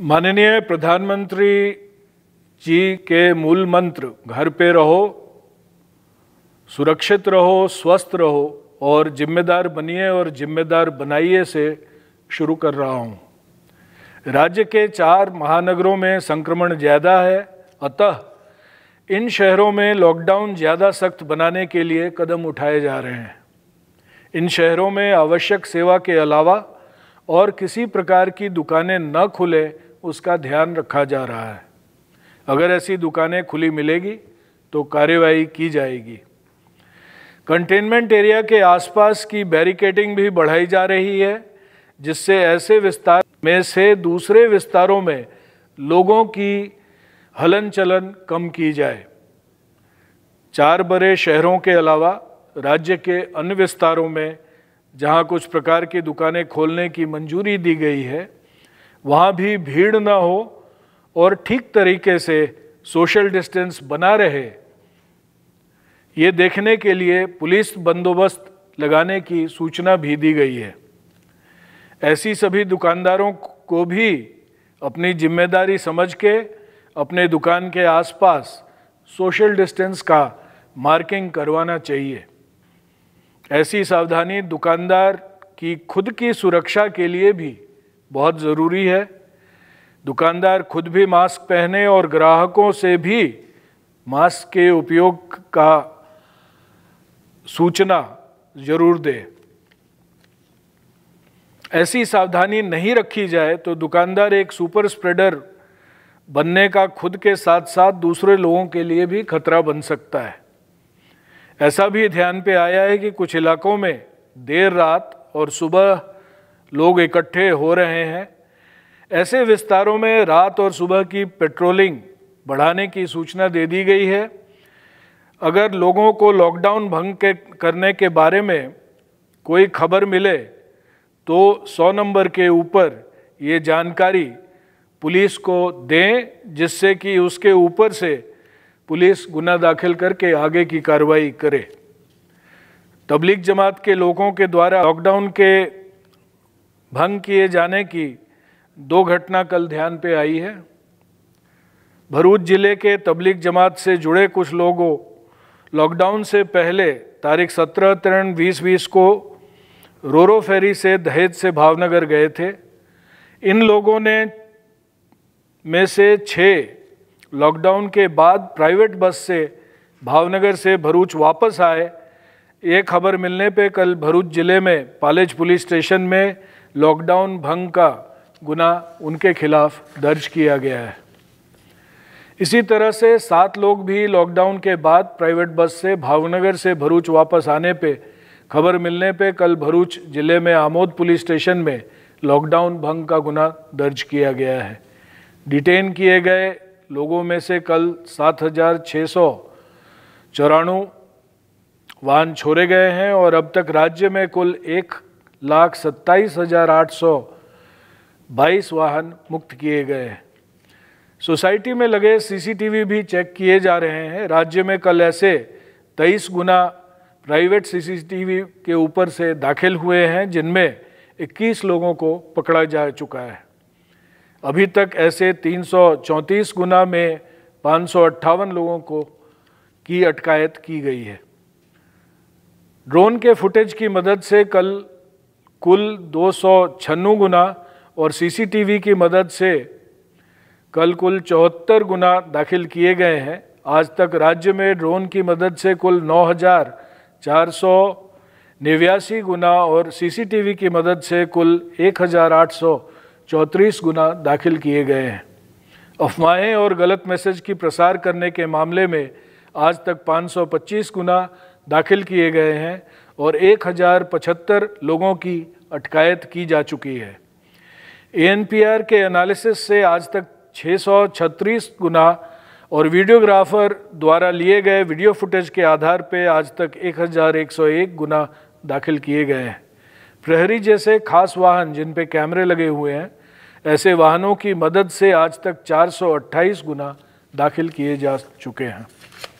माननीय प्रधानमंत्री जी के मूल मंत्र घर पे रहो सुरक्षित रहो स्वस्थ रहो और जिम्मेदार बनिए और जिम्मेदार बनाइए से शुरू कर रहा हूँ राज्य के चार महानगरों में संक्रमण ज़्यादा है अतः इन शहरों में लॉकडाउन ज़्यादा सख्त बनाने के लिए कदम उठाए जा रहे हैं इन शहरों में आवश्यक सेवा के अलावा और किसी प्रकार की दुकानें न खुले उसका ध्यान रखा जा रहा है अगर ऐसी दुकानें खुली मिलेगी तो कार्यवाही की जाएगी कंटेनमेंट एरिया के आसपास की बैरिकेटिंग भी बढ़ाई जा रही है जिससे ऐसे विस्तार में से दूसरे विस्तारों में लोगों की हलन चलन कम की जाए चार बड़े शहरों के अलावा राज्य के अन्य विस्तारों में जहाँ कुछ प्रकार की दुकानें खोलने की मंजूरी दी गई है वहाँ भी भीड़ ना हो और ठीक तरीके से सोशल डिस्टेंस बना रहे ये देखने के लिए पुलिस बंदोबस्त लगाने की सूचना भी दी गई है ऐसी सभी दुकानदारों को भी अपनी जिम्मेदारी समझ के अपने दुकान के आसपास सोशल डिस्टेंस का मार्किंग करवाना चाहिए ऐसी सावधानी दुकानदार की खुद की सुरक्षा के लिए भी बहुत ज़रूरी है दुकानदार खुद भी मास्क पहने और ग्राहकों से भी मास्क के उपयोग का सूचना ज़रूर दे ऐसी सावधानी नहीं रखी जाए तो दुकानदार एक सुपर स्प्रेडर बनने का खुद के साथ साथ दूसरे लोगों के लिए भी खतरा बन सकता है ऐसा भी ध्यान पे आया है कि कुछ इलाकों में देर रात और सुबह लोग इकट्ठे हो रहे हैं ऐसे विस्तारों में रात और सुबह की पेट्रोलिंग बढ़ाने की सूचना दे दी गई है अगर लोगों को लॉकडाउन भंग के करने के बारे में कोई खबर मिले तो 100 नंबर के ऊपर ये जानकारी पुलिस को दें जिससे कि उसके ऊपर से पुलिस गुना दाखिल करके आगे की कार्रवाई करे तबलीग जमात के लोगों के द्वारा लॉकडाउन के भंग किए जाने की दो घटना कल ध्यान पे आई है भरूच ज़िले के तबलीग जमात से जुड़े कुछ लोगों लॉकडाउन से पहले तारीख सत्रह तिरन बीस बीस को रोरो फेरी से दहेज से भावनगर गए थे इन लोगों ने में से छः लॉकडाउन के बाद प्राइवेट बस से भावनगर से भरूच वापस आए ये खबर मिलने पे कल भरूच ज़िले में पालेज पुलिस स्टेशन में लॉकडाउन भंग का गुना उनके खिलाफ दर्ज किया गया है इसी तरह से सात लोग भी लॉकडाउन के बाद प्राइवेट बस से भावनगर से भरूच वापस आने पे खबर मिलने पे कल भरूच ज़िले में आमोद पुलिस स्टेशन में लॉकडाउन भंग का गुना दर्ज किया गया है डिटेन किए गए लोगों में से कल सात हजार छः सौ चौराणु वाहन छोड़े गए हैं और अब तक राज्य में कुल एक लाख सत्ताईस हजार आठ सौ बाईस वाहन मुक्त किए गए हैं सोसाइटी में लगे सीसीटीवी भी चेक किए जा रहे हैं राज्य में कल ऐसे तेईस गुना प्राइवेट सीसीटीवी के ऊपर से दाखिल हुए हैं जिनमें 21 लोगों को पकड़ा जा चुका है अभी तक ऐसे तीन गुना में पाँच लोगों को की अटकायत की गई है ड्रोन के फुटेज की मदद से कल कुल दो गुना और सीसीटीवी की मदद से कल कुल चौहत्तर गुना दाखिल किए गए हैं आज तक राज्य में ड्रोन की मदद से कुल नौ हज़ार चार सौ निवासी गुना और सीसीटीवी की मदद से कुल एक हज़ार आठ सौ चौंतीस गुना दाखिल किए गए हैं अफवाहें और गलत मैसेज की प्रसार करने के मामले में आज तक 525 गुना दाखिल किए गए हैं और एक लोगों की अटकायत की जा चुकी है ए के एनालिसिस से आज तक 636 गुना और वीडियोग्राफर द्वारा लिए गए वीडियो फुटेज के आधार पर आज तक 1101 गुना दाखिल किए गए हैं प्रहरी जैसे खास वाहन जिन पे कैमरे लगे हुए हैं ऐसे वाहनों की मदद से आज तक 428 गुना दाखिल किए जा चुके हैं